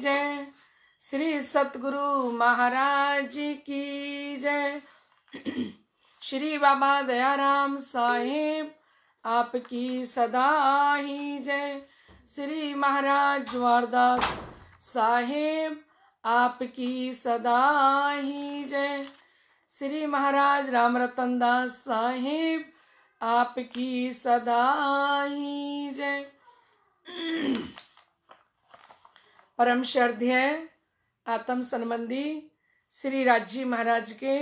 जय श्री सतगुरु महाराज की जय श्री बाबा दयाराम साहेब आपकी सदा ही जय श्री महाराज ज्वारदास साहेब आपकी सदा ही जय श्री महाराज राम रतन दास साहेब आपकी सदा ही जय परम श्रद्धेय आत्म संबंधी श्री राजी महाराज के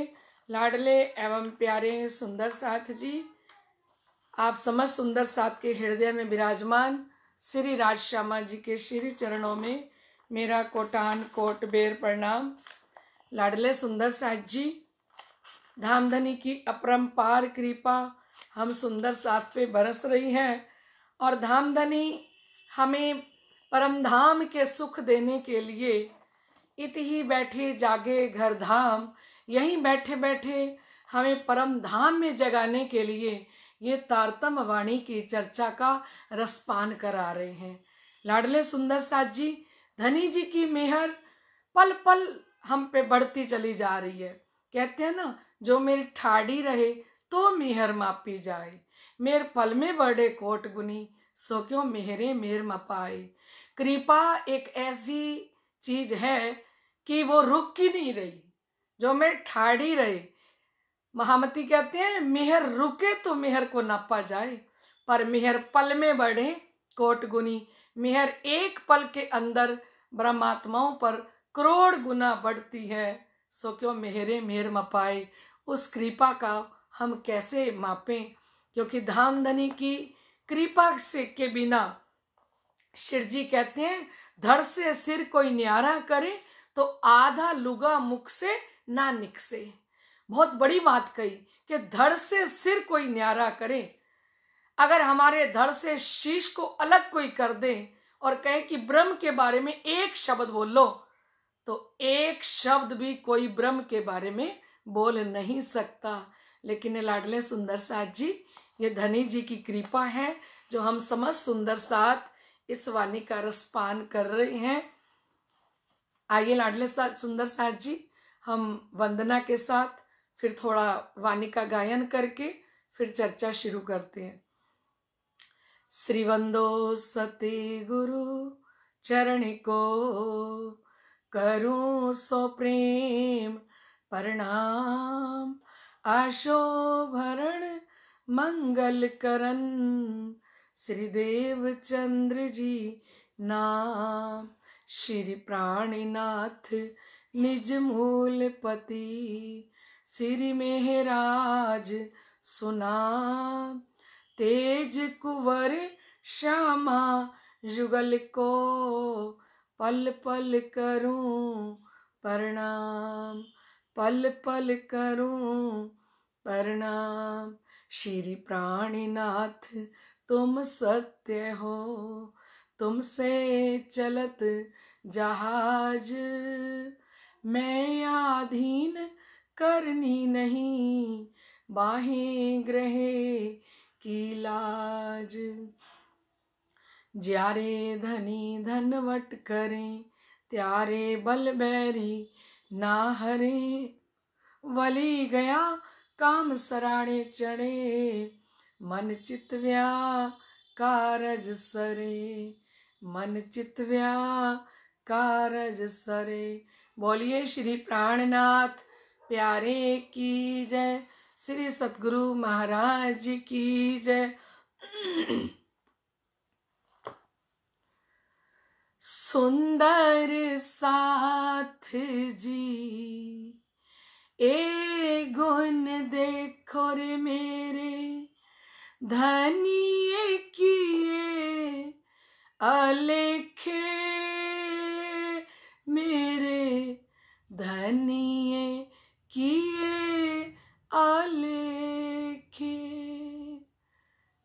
लाडले एवं प्यारे सुंदर साथ जी आप समस्त सुंदर साथ के हृदय में विराजमान श्री राज श्यामा जी के श्री चरणों में मेरा कोटान कोट बेर प्रणाम लाडले सुंदर साथ जी धामधनी की पार कृपा हम सुंदर साथ पे बरस रही हैं और धामधनी हमें परम धाम के सुख देने के लिए इत ही बैठे जागे घर धाम यहीं बैठे बैठे हमें परम धाम में जगाने के लिए ये तारतम वाणी की चर्चा का रसपान करा रहे हैं लाडले सुंदर साथ जी धनी जी की मेहर पल पल हम पे बढ़ती चली जा रही है कहते हैं ना जो मेरी ठाड़ी रहे तो मेहर मापी जाए मेर पल में बढ़े कोट गुनी सो क्यों मेहरे मेहर मपाए कृपा एक ऐसी चीज है कि वो रुक की नहीं रही जो मैं ठाड़ी रहे महामती कहते हैं मेहर रुके तो मेहर को नापा जाए पर मेहर पल में बढ़े कोट गुनी मेहर एक पल के अंदर ब्रह्मात्माओं पर करोड़ गुना बढ़ती है सो क्यों मेहरे मेहर मपाए उस कृपा का हम कैसे मापें क्योंकि धाम धनी की कृपा से के बिना शिरजी जी कहते हैं धड़ से सिर कोई न्यारा करे तो आधा लुगा मुख से ना निकसे बहुत बड़ी बात कही कि धड़ से सिर कोई न्यारा करे अगर हमारे धड़ से शीश को अलग कोई कर दे और कहे कि ब्रह्म के बारे में एक शब्द बोल लो तो एक शब्द भी कोई ब्रह्म के बारे में बोल नहीं सकता लेकिन लाडले सुंदर साथ जी ये धनी जी की कृपा है जो हम समस्त सुंदर साथ इस वाणी का रसपान कर रहे हैं आइए लाडले साथ सुंदर साहब जी हम वंदना के साथ फिर थोड़ा वाणी का गायन करके फिर चर्चा शुरू करते हैं श्रीवंदो सती गुरु चरण को करूं सो प्रेम प्रणाम आशो भरण मंगल करण देव चंद्र जी नाम श्री प्राणीनाथ निज मूल पति श्री मेहराज सुना तेज कुवर श्यामा युगल को पल पल करूं प्रणाम पल पल करूं प्रणाम श्री प्राणीनाथ तुम सत्य हो तुमसे चलत जहाज मैं आधीन करनी नहीं बाहें ग्रहे की लाज ज्यारे धनी धनवट करें त्यारे बल बैरी ना हरे वली गया काम सराणे चढ़े मन चितव्या कारज सरे मन चितव्या कारज सरे बोलिए श्री प्राणनाथ प्यारे की जय श्री सतगुरु महाराज की जय सुंदर साथ जी ए गुण देखो रे मेरे धनिए किए अलेखे मेरे धनिए किए अलेखे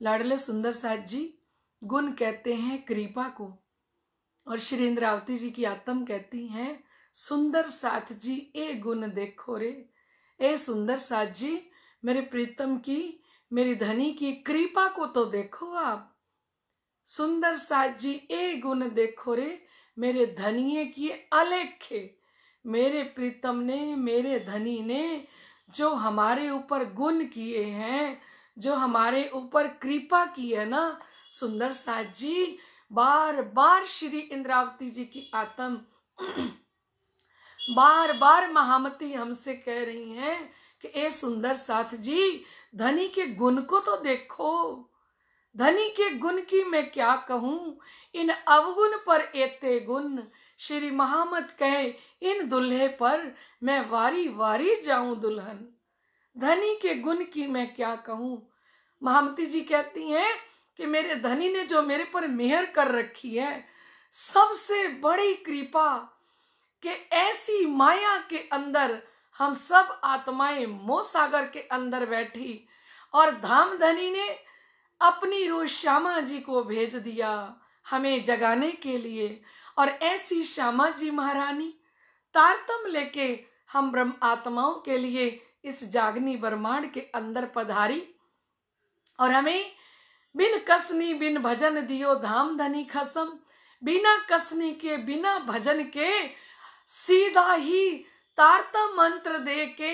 लाडले सुंदर साज जी गुण कहते हैं कृपा को और श्री इंद्रावती जी की आत्म कहती हैं सुंदर साथ जी ए गुण देखो रे ए सुंदर साथ जी मेरे प्रीतम की मेरी धनी की कृपा को तो देखो आप सुंदर जी ए गुण देखो रे मेरे धनिये की अलेखे मेरे प्रीतम ने मेरे धनी ने जो हमारे ऊपर गुण किए हैं जो हमारे ऊपर कृपा की है ना सुंदर साज जी बार बार श्री इंद्रावती जी की आत्म बार बार महामती हमसे कह रही हैं कि ए सुंदर साथ जी धनी के गुण को तो देखो धनी के गुण की मैं क्या कहूँ इन अवगुण पर एते गुण श्री महामत कहे इन दुल्हे पर मैं वारी वारी जाऊं दुल्हन धनी के गुण की मैं क्या कहूँ महामती जी कहती हैं कि मेरे धनी ने जो मेरे पर मेहर कर रखी है सबसे बड़ी कृपा के ऐसी माया के अंदर हम सब आत्माएं मोह सागर के अंदर बैठी और धाम धनी ने अपनी रोज श्यामा जी को भेज दिया हमें जगाने के लिए और ऐसी श्यामा जी महारानी तारतम लेके हम ब्रह्म आत्माओं के लिए इस जागनी ब्रह्मांड के अंदर पधारी और हमें बिन कसनी बिन भजन दियो धाम धनी खसम बिना कसनी के बिना भजन के सीधा ही तारता मंत्र दे के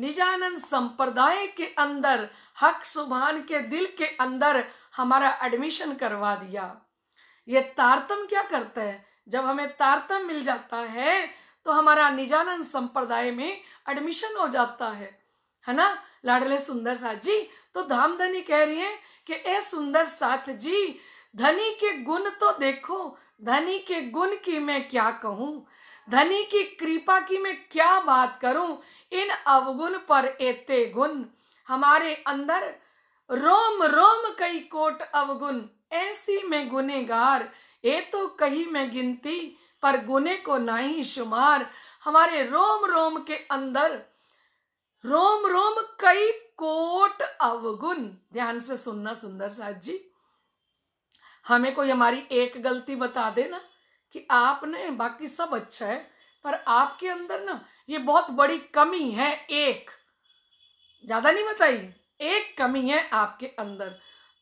निजानंद संप्रदाय के अंदर हक सुभान के दिल के अंदर हमारा एडमिशन करवा दिया ये तारतम क्या करता है जब हमें तारतम मिल जाता है तो हमारा निजानंद संप्रदाय में एडमिशन हो जाता है है ना लाडले सुंदर साथ जी तो धाम धनी कह रही है कि ए सुंदर साथ जी धनी के गुण तो देखो धनी के गुण की मैं क्या कहूं धनी की कृपा की मैं क्या बात करूं इन अवगुण पर एते गुण हमारे अंदर रोम रोम कई कोट अवगुण ऐसी में गुनेगार ये तो कही मैं गिनती पर गुने को ना ही शुमार हमारे रोम रोम के अंदर रोम रोम कई कोट अवगुण ध्यान से सुनना सुंदर साहब जी हमें कोई हमारी एक गलती बता देना कि आपने बाकी सब अच्छा है पर आपके अंदर ना ये बहुत बड़ी कमी है एक ज्यादा नहीं बताई एक कमी है आपके अंदर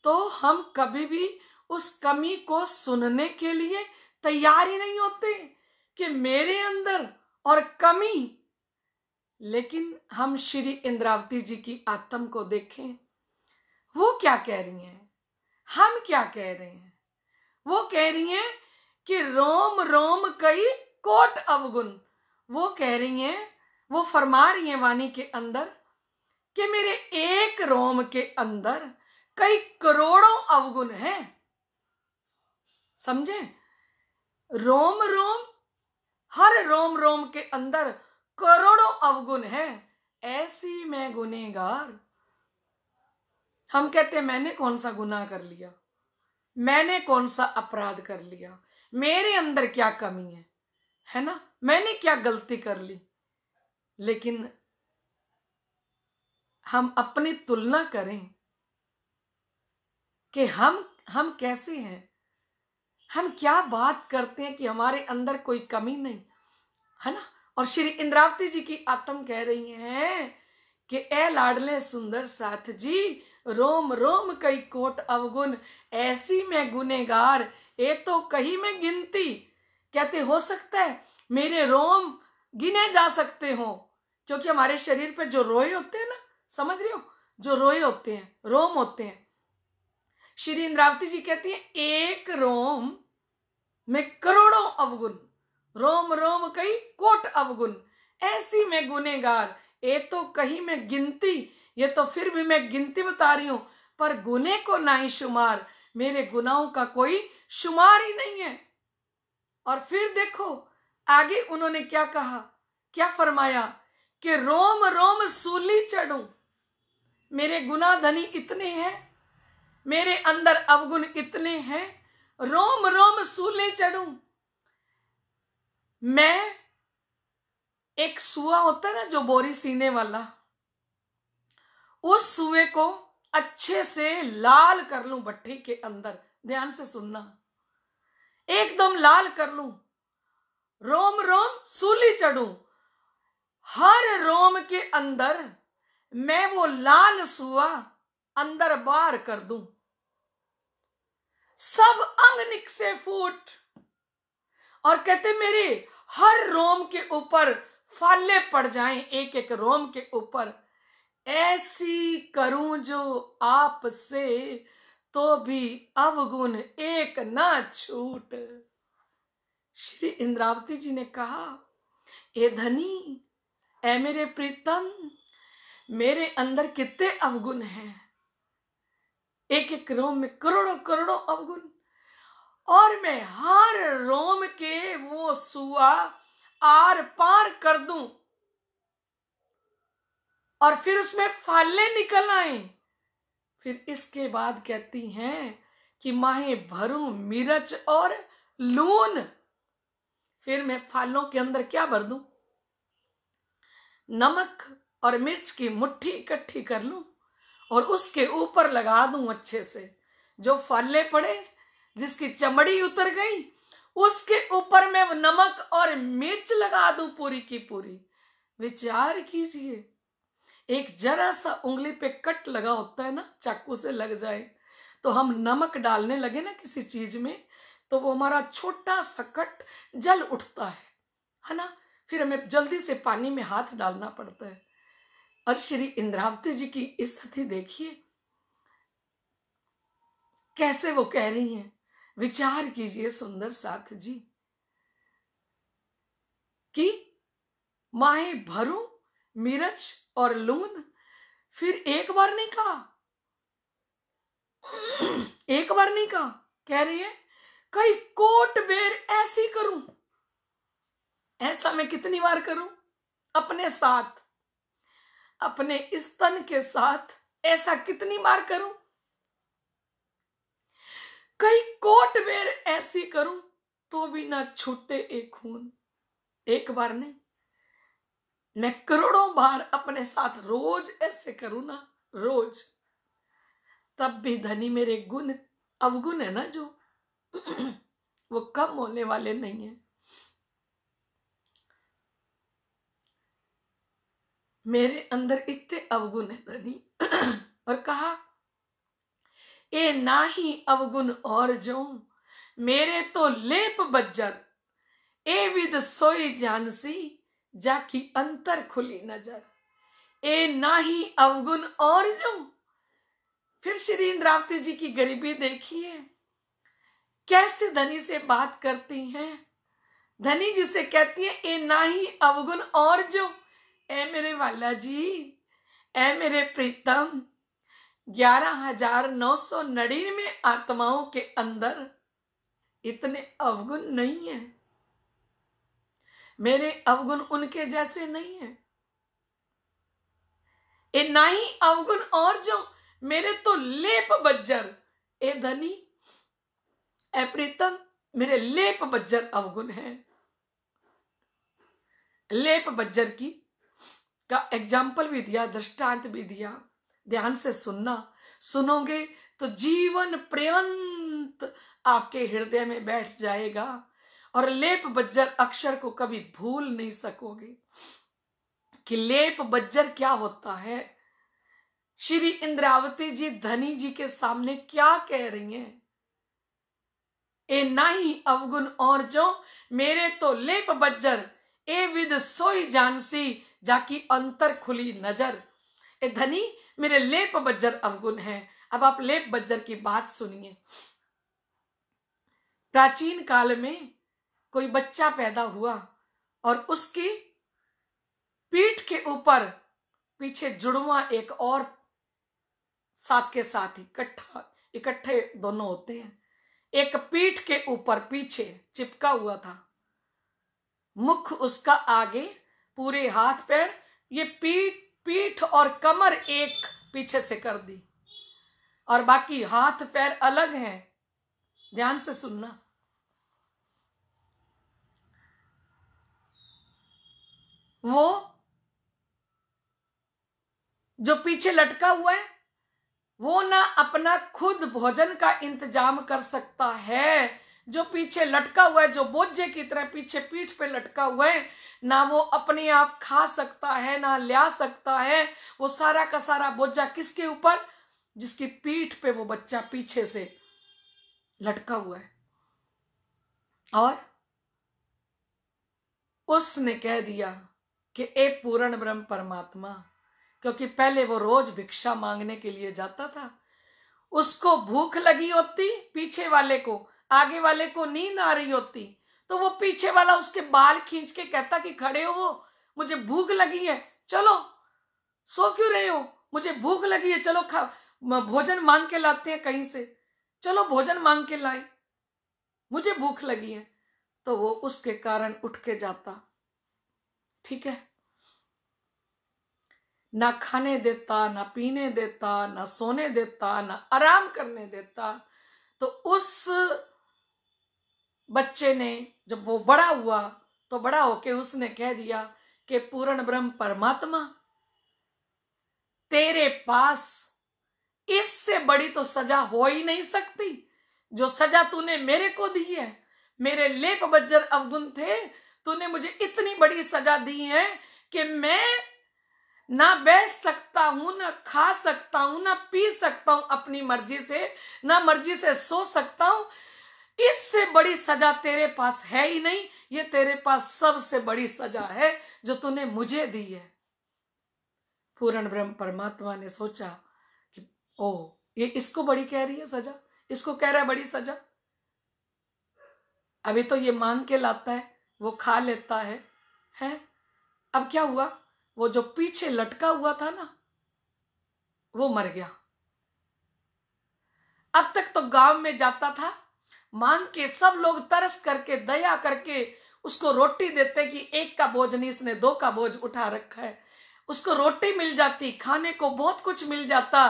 तो हम कभी भी उस कमी को सुनने के लिए तैयार ही नहीं होते कि मेरे अंदर और कमी लेकिन हम श्री इंद्रावती जी की आत्म को देखें वो क्या कह रही हैं हम क्या कह रहे हैं वो कह रही हैं कि रोम रोम कई कोट अवगुण वो कह रही हैं वो फरमा रही हैं वाणी के अंदर कि मेरे एक रोम के अंदर कई करोड़ों अवगुण हैं समझे रोम रोम हर रोम रोम के अंदर करोड़ों अवगुण हैं ऐसी मैं गुनेगार हम कहते हैं मैंने कौन सा गुनाह कर लिया मैंने कौन सा अपराध कर लिया मेरे अंदर क्या कमी है है ना मैंने क्या गलती कर ली लेकिन हम अपनी तुलना करें कि हम हम कैसे हैं हम क्या बात करते हैं कि हमारे अंदर कोई कमी नहीं है ना और श्री इंद्रावती जी की आत्म कह रही हैं कि ए लाडले सुंदर साथ जी रोम रोम कई कोट अवगुण ऐसी मैं गुनेगार एक तो कहीं में गिनती कहते हो सकता है मेरे रोम गिने जा सकते हो क्योंकि हमारे शरीर पे जो रोए होते हैं ना समझ रहे हो जो रोए होते हैं रोम होते हैं श्री इंद्रावती जी कहती है एक रोम में करोड़ों अवगुण रोम रोम कई कोट अवगुण ऐसी में गुनेगार ये तो कहीं मैं गिनती ये तो फिर भी मैं गिनती बता रही हूं पर गुने को ना ही शुमार मेरे गुनाहों का कोई शुमार ही नहीं है और फिर देखो आगे उन्होंने क्या कहा क्या फरमाया कि रोम रोम सूली चढ़ू मेरे गुना धनी इतने हैं मेरे अंदर अवगुण इतने हैं रोम रोम सूले चढ़ू मैं एक सुआ होता ना जो बोरी सीने वाला उस सुए को अच्छे से लाल कर लू भट्टी के अंदर ध्यान से सुनना एकदम लाल कर लू रोम रोम सूली चढ़ू हर रोम के अंदर मैं वो लाल सुआ अंदर बार कर दू सब अंग निक से फूट और कहते मेरे हर रोम के ऊपर फाले पड़ जाएं एक एक रोम के ऊपर ऐसी करूं जो आपसे तो भी अवगुण एक न छूट श्री इंद्रावती जी ने कहा ए धनी ए मेरे प्रीतम मेरे अंदर कितने अवगुण हैं एक एक रोम में करोड़ों करोड़ों अवगुण और मैं हर रोम के वो सुआ आर पार कर दूं और फिर उसमें फाले निकल आए फिर इसके बाद कहती हैं कि माहे भरूं मिर्च और लून फिर मैं फालों के अंदर क्या भर दूं नमक और मिर्च की मुट्ठी इकट्ठी कर लूं और उसके ऊपर लगा दूं अच्छे से जो फाले पड़े जिसकी चमड़ी उतर गई उसके ऊपर मैं नमक और मिर्च लगा दूं पूरी की पूरी विचार कीजिए एक जरा सा उंगली पे कट लगा होता है ना चाकू से लग जाए तो हम नमक डालने लगे ना किसी चीज में तो वो हमारा छोटा सा कट जल उठता है है ना फिर हमें जल्दी से पानी में हाथ डालना पड़ता है और श्री इंद्रावती जी की स्थिति देखिए कैसे वो कह रही हैं विचार कीजिए सुंदर साथ जी कि माए भरू मिर्च और लून फिर एक बार नहीं कहा एक बार नहीं कहा कह रही है कई कोट बेर ऐसी करूं ऐसा मैं कितनी बार करूं अपने साथ अपने इस तन के साथ ऐसा कितनी बार करूं कई कोट बेर ऐसी करूं तो भी ना छूटे एक खून एक बार नहीं मैं करोड़ों बार अपने साथ रोज ऐसे करूं ना रोज तब भी धनी मेरे गुण अवगुण है ना जो वो कम होने वाले नहीं है मेरे अंदर इतने अवगुण है धनी और कहा ए ना ही अवगुण और जो मेरे तो लेप बज्जर ए विद सोई जानसी जाकी अंतर खुली नजर ए ना ही अवगुण और जो फिर श्री इंद्रावती जी की गरीबी देखिए कैसे धनी से बात करती हैं धनी जिसे कहती है ए ना ही अवगुण और जो ए मेरे वाला जी ए मेरे प्रीतम ग्यारह हजार नौ सौ में आत्माओं के अंदर इतने अवगुण नहीं है मेरे अवगुण उनके जैसे नहीं है ए ही अवगुण और जो मेरे तो लेप बज्जर ए धनी ए प्रीतम मेरे लेप बज्जर अवगुण है लेप बज्जर की का एग्जाम्पल भी दिया दृष्टांत भी दिया ध्यान से सुनना सुनोगे तो जीवन पर्यंत आपके हृदय में बैठ जाएगा और लेप बज्जर अक्षर को कभी भूल नहीं सकोगे कि लेप बज्जर क्या होता है श्री इंद्रावती जी धनी जी के सामने क्या कह रही हैं ए ही अवगुण और जो मेरे तो लेप बज्जर ए विद सोई जानसी जाकी अंतर खुली नजर ए धनी मेरे लेप बज्जर अवगुण है अब आप लेप बज्जर की बात सुनिए प्राचीन काल में कोई बच्चा पैदा हुआ और उसकी पीठ के ऊपर पीछे जुड़वा एक और साथ के साथ इकट्ठा इकट्ठे दोनों होते हैं एक पीठ के ऊपर पीछे चिपका हुआ था मुख उसका आगे पूरे हाथ पैर ये पीठ पीठ और कमर एक पीछे से कर दी और बाकी हाथ पैर अलग हैं ध्यान से सुनना वो जो पीछे लटका हुआ है वो ना अपना खुद भोजन का इंतजाम कर सकता है जो पीछे लटका हुआ है जो बोझे की तरह पीछे पीठ पे लटका हुआ है ना वो अपने आप खा सकता है ना लिया सकता है वो सारा का सारा बोझा किसके ऊपर जिसकी पीठ पे वो बच्चा पीछे से लटका हुआ है और उसने कह दिया कि ए पूर्ण ब्रह्म परमात्मा क्योंकि पहले वो रोज भिक्षा मांगने के लिए जाता था उसको भूख लगी होती पीछे वाले को आगे वाले को नींद आ रही होती तो वो पीछे वाला उसके बाल खींच के कहता कि खड़े हो वो मुझे भूख लगी है चलो सो क्यों रहे हो मुझे भूख लगी है चलो खा भोजन मांग के लाते हैं कहीं से चलो भोजन मांग के लाए मुझे भूख लगी है तो वो उसके कारण उठ के जाता ठीक है ना खाने देता ना पीने देता ना सोने देता ना आराम करने देता तो उस बच्चे ने जब वो बड़ा हुआ तो बड़ा होके उसने कह दिया कि पूर्ण ब्रह्म परमात्मा तेरे पास इससे बड़ी तो सजा हो ही नहीं सकती जो सजा तूने मेरे को दी है मेरे लेप बज्जर अवगुण थे तूने मुझे इतनी बड़ी सजा दी है कि मैं ना बैठ सकता हूं ना खा सकता हूं ना पी सकता हूं अपनी मर्जी से ना मर्जी से सो सकता हूं इससे बड़ी सजा तेरे पास है ही नहीं ये तेरे पास सबसे बड़ी सजा है जो तूने मुझे दी है पूर्ण ब्रह्म परमात्मा ने सोचा कि ओ ये इसको बड़ी कह रही है सजा इसको कह रहा है बड़ी सजा अभी तो ये मांग के लाता है वो खा लेता है हैं अब क्या हुआ वो जो पीछे लटका हुआ था ना वो मर गया अब तक तो गांव में जाता था मांग के सब लोग तरस करके दया करके उसको रोटी देते कि एक का बोझ नहीं इसने दो का बोझ उठा रखा है उसको रोटी मिल जाती खाने को बहुत कुछ मिल जाता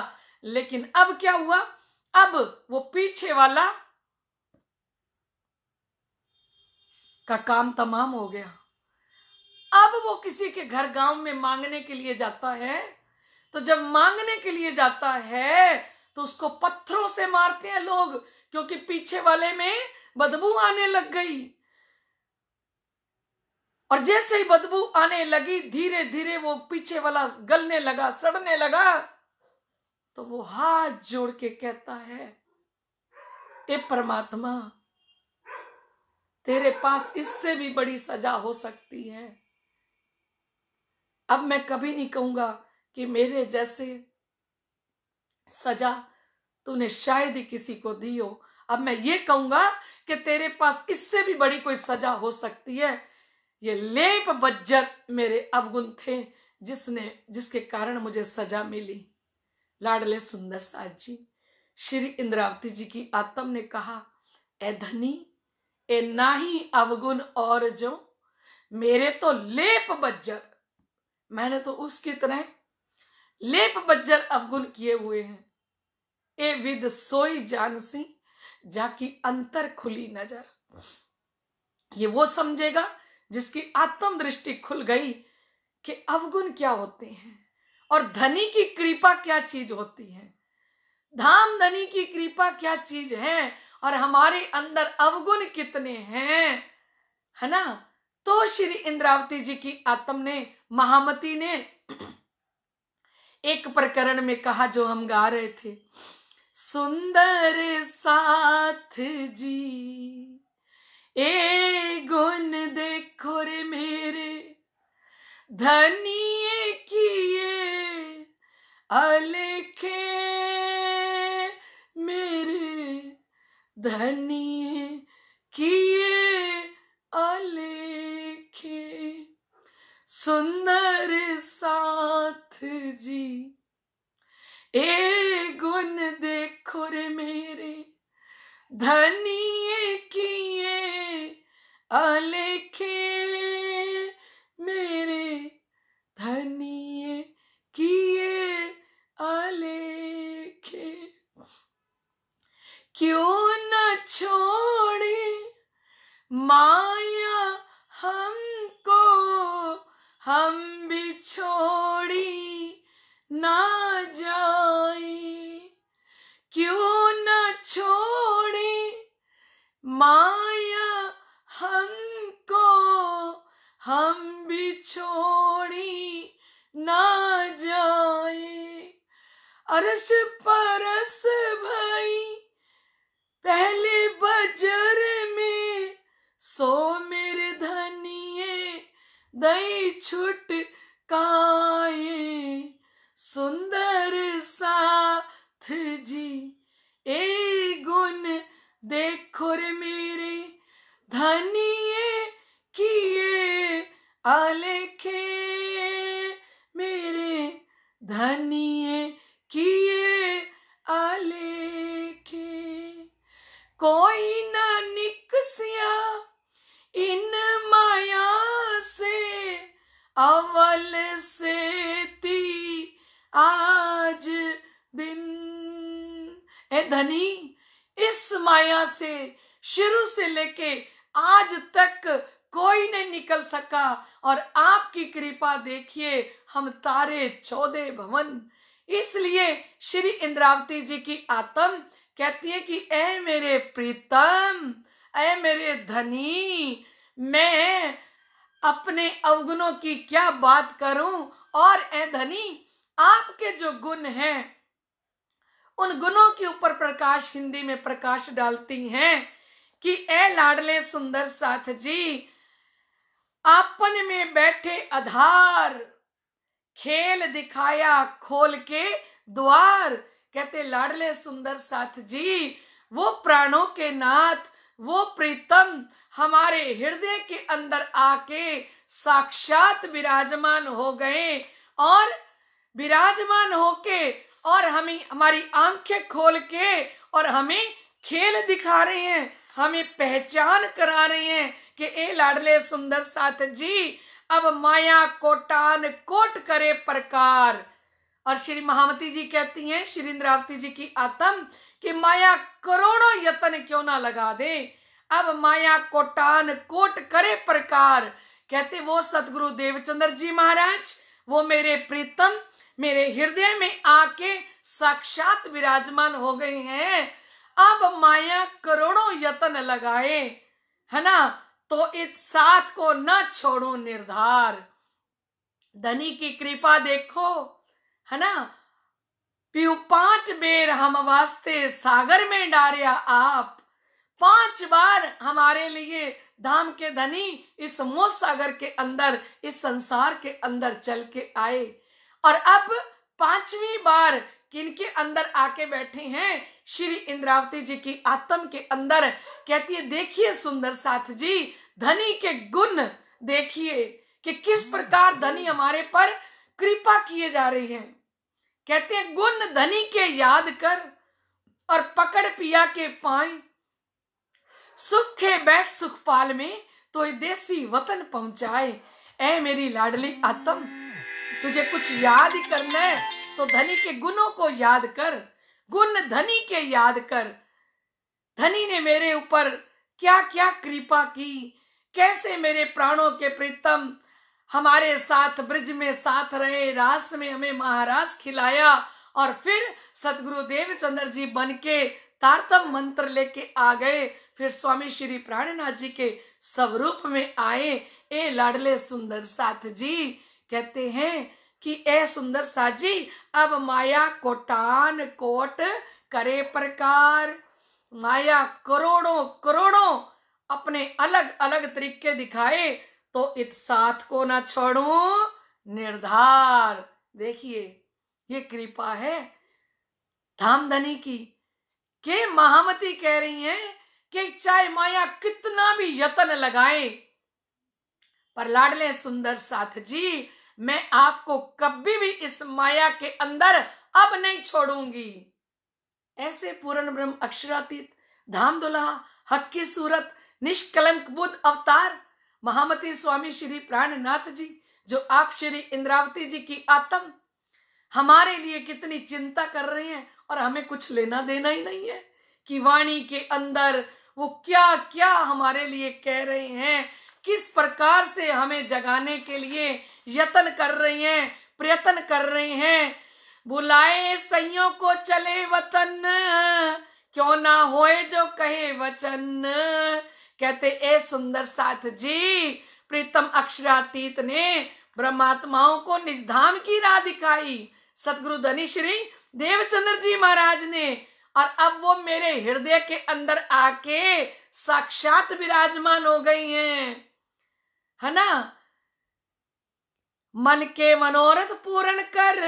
लेकिन अब क्या हुआ अब वो पीछे वाला का काम तमाम हो गया अब वो किसी के घर गांव में मांगने के लिए जाता है तो जब मांगने के लिए जाता है तो उसको पत्थरों से मारते हैं लोग क्योंकि पीछे वाले में बदबू आने लग गई और जैसे ही बदबू आने लगी धीरे धीरे वो पीछे वाला गलने लगा सड़ने लगा तो वो हाथ जोड़ के कहता है ए परमात्मा तेरे पास इससे भी बड़ी सजा हो सकती है अब मैं कभी नहीं कहूंगा कि मेरे जैसे सजा तूने शायद ही किसी को दी हो अब मैं ये कहूंगा कि तेरे पास इससे भी बड़ी कोई सजा हो सकती है ये लेप बज्जर मेरे अवगुण थे जिसने जिसके कारण मुझे सजा मिली लाडले सुंदर साहब जी श्री इंद्रावती जी की आत्म ने कहा ए धनी ए नाही अवगुण और जो मेरे तो लेप बज्जर मैंने तो उसकी तरह लेप बज्जर अवगुण किए हुए हैं ए विद सोई जानसी जाकी अंतर खुली नजर ये वो समझेगा जिसकी आत्म दृष्टि खुल गई कि अवगुण क्या होते हैं और धनी की कृपा क्या चीज होती है धाम धनी की कृपा क्या चीज है और हमारे अंदर अवगुण कितने हैं है ना तो श्री इंद्रावती जी की आत्म ने महामती ने एक प्रकरण में कहा जो हम गा रहे थे सुंदर साथ जी ए गुण देखो रे मेरे धनिए किए अलिखे धनी किए अलेखे सुंदर साथ जी ए गुण देखो रे मेरे धनी किए अलेखे राम तारे चौदे भवन इसलिए श्री इंद्रावती जी की आत्म कहती है कि ऐ मेरे प्रीतम ऐ मेरे धनी मैं अपने अवगुणों की क्या बात करूं और ऐ धनी आपके जो गुण हैं उन गुणों के ऊपर प्रकाश हिंदी में प्रकाश डालती हैं कि ऐ लाडले सुंदर साथ जी आपन में बैठे आधार खेल दिखाया खोल के द्वार कहते लाडले सुंदर साथ जी वो प्राणों के नाथ वो प्रीतम हमारे हृदय के अंदर आके साक्षात विराजमान हो गए और विराजमान होके और हमें हमारी आंखें खोल के और हमें खेल दिखा रहे हैं हमें पहचान करा रहे हैं कि ए लाडले सुंदर साथ जी अब माया कोटान कोट करे प्रकार और श्री महामती जी कहती हैं श्री इंद्रावती जी की आत्म कि माया करोड़ों यत्न क्यों ना लगा दे अब माया कोटान कोट करे प्रकार कहते वो सतगुरु देवचंद्र जी महाराज वो मेरे प्रीतम मेरे हृदय में आके साक्षात विराजमान हो गए हैं अब माया करोड़ों यत्न लगाए है ना तो इस साथ को न छोड़ो निर्धार धनी की कृपा देखो है ना पीऊ पांच बेर हम वास्ते सागर में डारिया आप पांच बार हमारे लिए धाम के धनी इस मोह सागर के अंदर इस संसार के अंदर चल के आए और अब पांचवी बार किनके अंदर आके बैठे हैं श्री इंद्रावती जी की आत्म के अंदर कहती है देखिए सुंदर साथ जी धनी के गुण देखिए कि किस प्रकार धनी हमारे पर कृपा किए जा रही है कहते हैं गुण धनी के याद कर और पकड़ पिया के पाए सुखे बैठ सुखपाल में तो देसी वतन पहुंचाए ए मेरी लाडली आत्म तुझे कुछ याद ही करना है तो धनी के गुणों को याद कर गुण धनी के याद कर धनी ने मेरे ऊपर क्या क्या कृपा की कैसे मेरे प्राणों के प्रीतम हमारे साथ ब्रिज में साथ रहे रास में हमें महारास खिलाया और फिर देव देवचंद्र जी बन के तारतम मंत्र लेके आ गए फिर स्वामी श्री प्राणनाथ जी के स्वरूप में आए ए लाडले सुंदर साथ जी कहते हैं कि ए सुंदर साथ जी अब माया कोटान कोट करे प्रकार माया करोड़ों करोड़ों अपने अलग अलग तरीके दिखाए तो इत साथ को ना छोड़ू निर्धार देखिए ये कृपा है धामधनी की के महामती कह रही हैं कि चाहे माया कितना भी यतन लगाए पर लाडले सुंदर साथ जी मैं आपको कभी भी इस माया के अंदर अब नहीं छोड़ूंगी ऐसे पूर्ण ब्रह्म अक्षरातीत धाम दुल्हा हक की सूरत निष्कलंक बुद्ध अवतार महामती स्वामी श्री प्राणनाथ जी जो आप श्री इंद्रावती जी की आत्म हमारे लिए कितनी चिंता कर रहे हैं और हमें कुछ लेना देना ही नहीं है कि वाणी के अंदर वो क्या क्या हमारे लिए कह रहे हैं किस प्रकार से हमें जगाने के लिए यतन कर रहे हैं प्रयत्न कर रहे हैं बुलाए सैयों को चले वतन क्यों ना होए जो कहे वचन कहते ए सुंदर साथ जी प्रीतम अक्षरातीत ने ब्रह्मात्माओं को निज धाम की राह दिखाई सतगुरु धनी श्री देवचंद्र जी महाराज ने और अब वो मेरे हृदय के अंदर आके साक्षात विराजमान हो गई हैं है ना मन के मनोरथ पूर्ण कर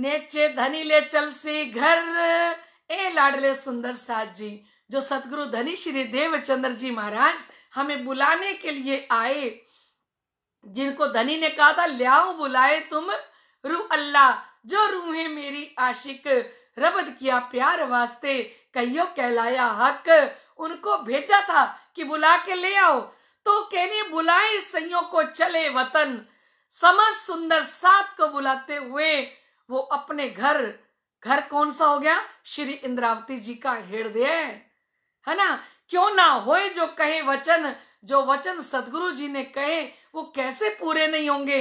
नेचे धनी ले चल सी घर ए लाडले सुंदर साथ जी जो सदगुरु धनी श्री देवचंद्र जी महाराज हमें बुलाने के लिए आए जिनको धनी ने कहा था ल्याओ बुलाए तुम रू अल्लाह जो रूहे मेरी आशिक रबद किया प्यार वास्ते कहियो कहलाया हक उनको भेजा था कि बुला के ले आओ तो कहने बुलाए सयो को चले वतन समझ सुंदर सात को बुलाते हुए वो अपने घर घर कौन सा हो गया श्री इंद्रावती जी का हृदय है ना क्यों ना होए जो कहे वचन जो वचन सदगुरु जी ने कहे वो कैसे पूरे नहीं होंगे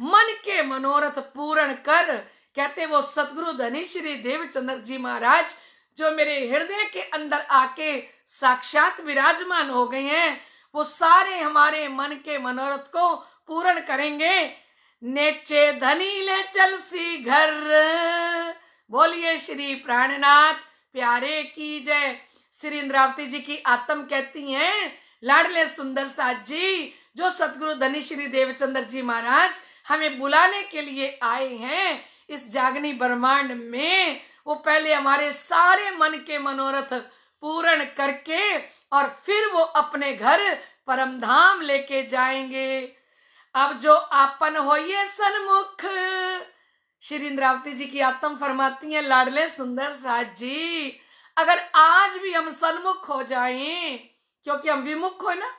मन के मनोरथ पूर्ण कर कहते वो सदगुरु धनी श्री देवचंद्र जी महाराज जो मेरे हृदय के अंदर आके साक्षात विराजमान हो गए हैं वो सारे हमारे मन के मनोरथ को पूर्ण करेंगे नेचे धनी ले चल सी घर बोलिए श्री प्राणनाथ प्यारे की जय श्री इंद्रावती जी की आत्म कहती हैं लाडले सुंदर साथ जी जो सतगुरु धनी श्री देवचंद्र जी महाराज हमें बुलाने के लिए आए हैं इस जागनी ब्रह्मांड में वो पहले हमारे सारे मन के मनोरथ पूर्ण करके और फिर वो अपने घर परम धाम लेके जाएंगे अब जो आपन हो ये सन्मुख श्री इंद्रावती जी की आत्म फरमाती है लाडले सुंदर साथ जी अगर आज भी हम सन्मुख हो जाएं क्योंकि हम विमुख हो ना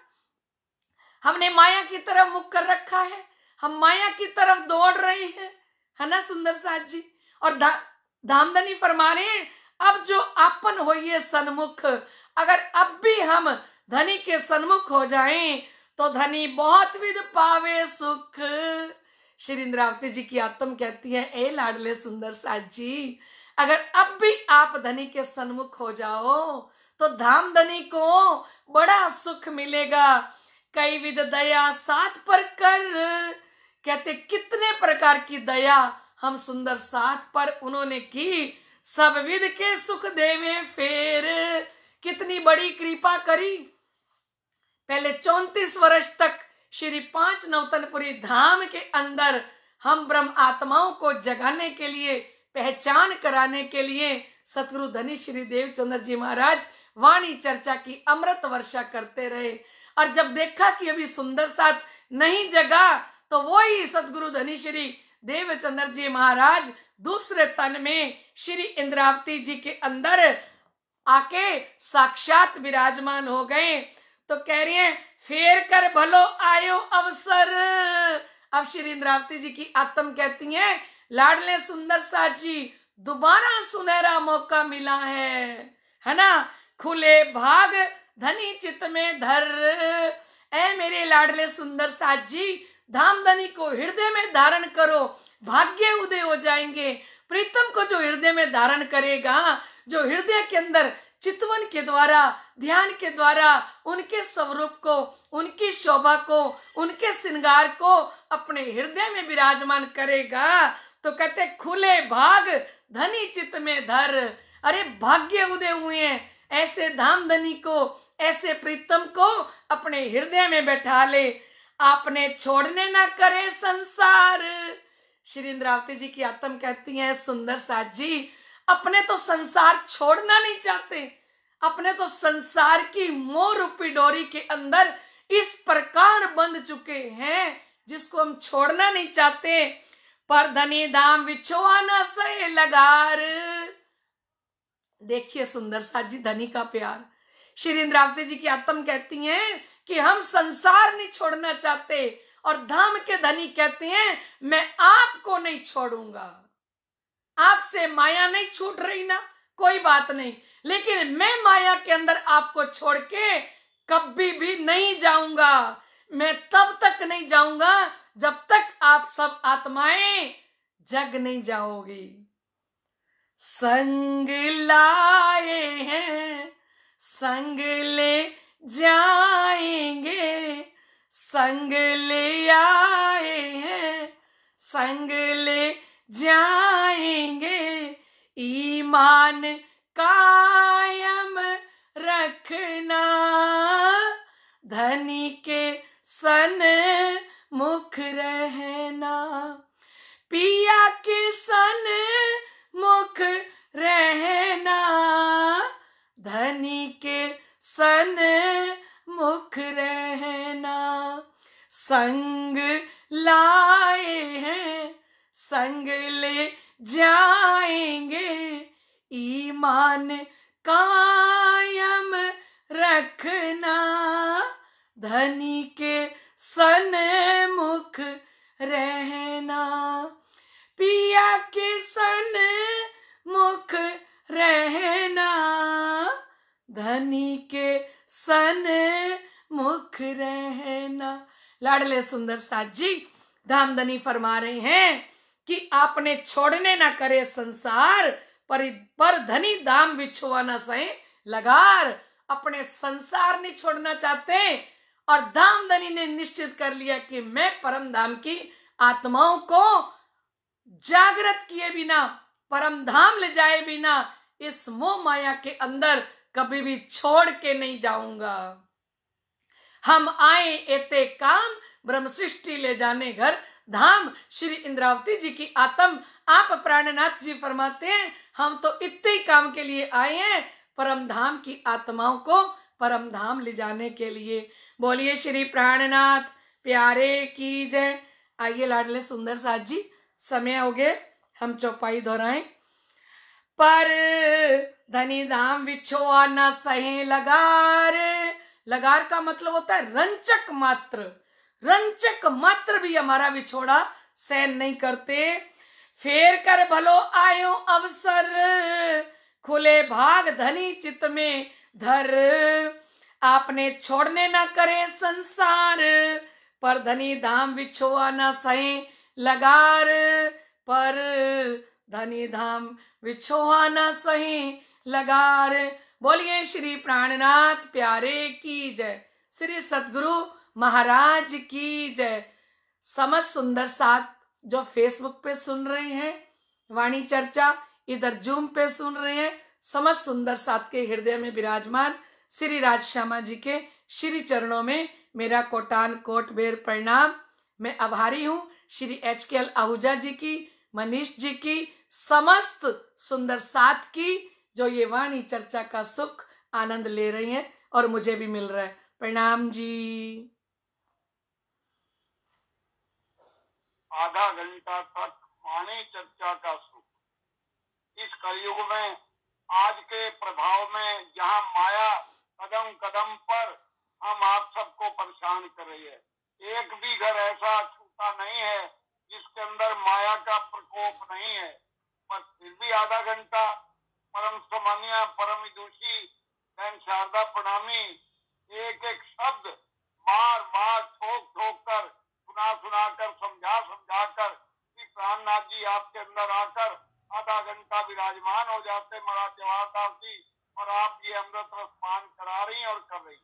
हमने माया की तरफ मुख कर रखा है हम माया की तरफ दौड़ रहे हैं है ना सुंदर साथ जी और धा, धामधनी फरमा रहे हैं अब जो हो ये सन्मुख अगर अब भी हम धनी के सन्मुख हो जाएं तो धनी बहुत विध पावे सुख श्री इंद्रावती जी की आत्म कहती है ए लाडले सुंदर साथ जी अगर अब भी आप धनी के सन्मुख हो जाओ तो धाम धनी को बड़ा सुख मिलेगा कई विध दया साथ पर कर कहते कितने प्रकार की दया हम सुंदर साथ पर उन्होंने की सब विध के सुख देवे फेर कितनी बड़ी कृपा करी पहले चौतीस वर्ष तक श्री पांच नवतनपुरी धाम के अंदर हम ब्रह्म आत्माओं को जगाने के लिए पहचान कराने के लिए सतगुरु धनी श्री देव चंद्र जी महाराज वाणी चर्चा की अमृत वर्षा करते रहे और जब देखा कि अभी सुंदर साथ नहीं जगा तो वो ही सतगुरु धनी श्री देवचंद्र जी महाराज दूसरे तन में श्री इंद्रावती जी के अंदर आके साक्षात विराजमान हो गए तो कह रही है फेर कर भलो आयो अवसर अब श्री इंद्रावती जी की आत्म कहती है लाडले सुंदर साथ जी दोबारा सुनहरा मौका मिला है है ना खुले भाग धनी चित में धर ऐ मेरे लाडले सुंदर साथ जी धाम धनी को हृदय में धारण करो भाग्य उदय हो जाएंगे प्रीतम को जो हृदय में धारण करेगा जो हृदय के अंदर चितवन के द्वारा ध्यान के द्वारा उनके स्वरूप को उनकी शोभा को उनके श्रृंगार को अपने हृदय में विराजमान करेगा तो कहते खुले भाग धनी चित में धर अरे भाग्य उदय हुए हैं ऐसे धाम धनी को ऐसे प्रीतम को अपने हृदय में बैठा ले आपने छोड़ने ना करे संसार श्री इंद्रावती जी की आत्म कहती है सुंदर साथ जी अपने तो संसार छोड़ना नहीं चाहते अपने तो संसार की मोर रूपी डोरी के अंदर इस प्रकार बंध चुके हैं जिसको हम छोड़ना नहीं चाहते पर धनी दाम विचो आना सहे लगार देखिए सुंदर सा जी धनी का प्यार श्री इंद्रावती जी की आत्म कहती हैं कि हम संसार नहीं छोड़ना चाहते और धाम के धनी कहते हैं मैं आपको नहीं छोड़ूंगा आपसे माया नहीं छूट रही ना कोई बात नहीं लेकिन मैं माया के अंदर आपको छोड़ के कभी भी नहीं जाऊंगा मैं तब तक नहीं जाऊंगा जब तक आप सब आत्माएं जग नहीं जाओगी संग लाए हैं संग ले जाएंगे संग ले आए हैं संग ले जाएंगे ईमान कायम रखना धनी के सन मुख रहना पिया के सन मुख रहना धनी के सन मुख रहना संग लाए हैं संग ले जाएंगे ईमान कायम रखना धनी के सन मुख रहना पिया के सन मुख रहना धनी के सन मुख रहना लाडले सुंदर साथ जी धनी फरमा रहे हैं कि आपने छोड़ने ना करे संसार पर पर धनी दाम बिछुआना सही लगार अपने संसार नहीं छोड़ना चाहते और दामदनी ने निश्चित कर लिया कि मैं परम धाम की आत्माओं को जागृत किए बिना परम धाम ले जाए बिना इस मोह माया के अंदर कभी भी छोड़ के नहीं जाऊंगा हम आए एते काम ब्रह्म सृष्टि ले जाने घर धाम श्री इंद्रावती जी की आत्म आप प्राणनाथ जी फरमाते हैं हम तो इतने ही काम के लिए आए हैं परम धाम की आत्माओं को परम धाम ले जाने के लिए बोलिए श्री प्राणनाथ प्यारे की जय आइए लाडले सुंदर साथ जी समय हो गए हम चौपाई दोहराएं पर धनी धाम विछोआ न सहे लगार लगार का मतलब होता है रंचक मात्र रंचक मात्र भी हमारा विछोड़ा सहन नहीं करते फेर कर भलो आयो अवसर खुले भाग धनी चित में धर आपने छोड़ने ना करे संसार पर धनी धाम बिछोआ न सही लगार पर धनी धाम बिछोआ न सही लगार बोलिए श्री प्राणनाथ प्यारे की जय श्री सतगुरु महाराज की जय समझ सुंदर साथ जो फेसबुक पे सुन रहे हैं वाणी चर्चा इधर जूम पे सुन रहे हैं समझ सुंदर साथ के हृदय में विराजमान श्री राज श्यामा जी के श्री चरणों में मेरा कोटान कोट बेर प्रणाम मैं आभारी हूँ श्री एच के एल आहूजा जी की मनीष जी की समस्त सुंदर साथ की जो ये वाणी चर्चा का सुख आनंद ले रही हैं और मुझे भी मिल रहा है प्रणाम जी आधा घंटा तक वाणी चर्चा का सुख इस कलयुग में आज के प्रभाव में जहाँ माया कदम कदम पर हम आप सबको परेशान कर रही है एक भी घर ऐसा छूटा नहीं है जिसके अंदर माया का प्रकोप नहीं है पर फिर भी आधा घंटा परम समानिया परम विदुषी बहन शारदा प्रणामी एक एक शब्द बार बार ठोक ठोक कर सुना सुना कर समझा समझा कर कि प्राणनाथ जी आपके अंदर आकर आधा घंटा विराजमान हो जाते महाराज जवाहरदास जी और आप ये अमृत रस पान करा रही और कर रही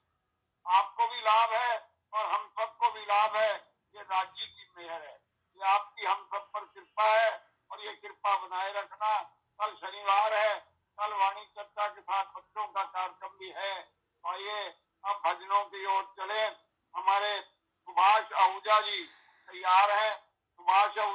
आपको भी लाभ है और हम सबको भी लाभ है ये राज्य की मेहर है ये आपकी हम सब पर कृपा है और ये कृपा बनाए रखना कल शनिवार है कल वाणी चर्चा के साथ बच्चों का कार्यक्रम भी है और ये अब भजनों की ओर चले हमारे सुभाष आहूजा जी तैयार है सुभाष आहूजा